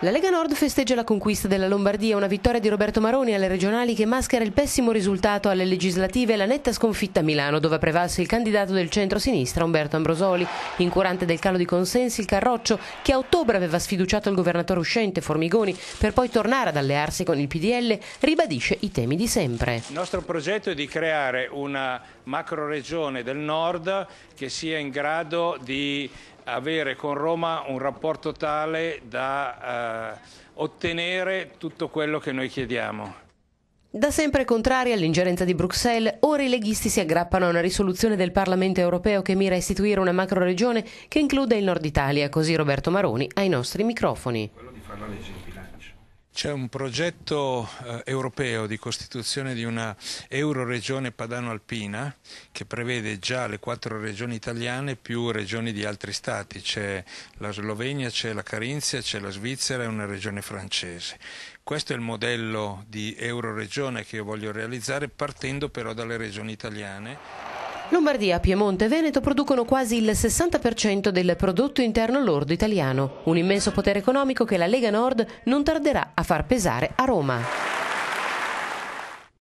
La Lega Nord festeggia la conquista della Lombardia, una vittoria di Roberto Maroni alle regionali che maschera il pessimo risultato alle legislative e la netta sconfitta a Milano, dove prevalse il candidato del centro-sinistra Umberto Ambrosoli, incurante del calo di consensi il Carroccio, che a ottobre aveva sfiduciato il governatore uscente Formigoni per poi tornare ad allearsi con il PDL, ribadisce i temi di sempre. Il nostro progetto è di creare una macro regione del Nord che sia in grado di avere con Roma un rapporto tale da eh, ottenere tutto quello che noi chiediamo. Da sempre contrari all'ingerenza di Bruxelles, ora i leghisti si aggrappano a una risoluzione del Parlamento europeo che mira a istituire una macro-regione che include il nord Italia, così Roberto Maroni ai nostri microfoni. C'è un progetto eh, europeo di costituzione di una euroregione padano-alpina che prevede già le quattro regioni italiane più regioni di altri stati. C'è la Slovenia, c'è la Carinzia, c'è la Svizzera e una regione francese. Questo è il modello di euroregione che io voglio realizzare partendo però dalle regioni italiane. Lombardia, Piemonte e Veneto producono quasi il 60% del prodotto interno lordo italiano, un immenso potere economico che la Lega Nord non tarderà a far pesare a Roma.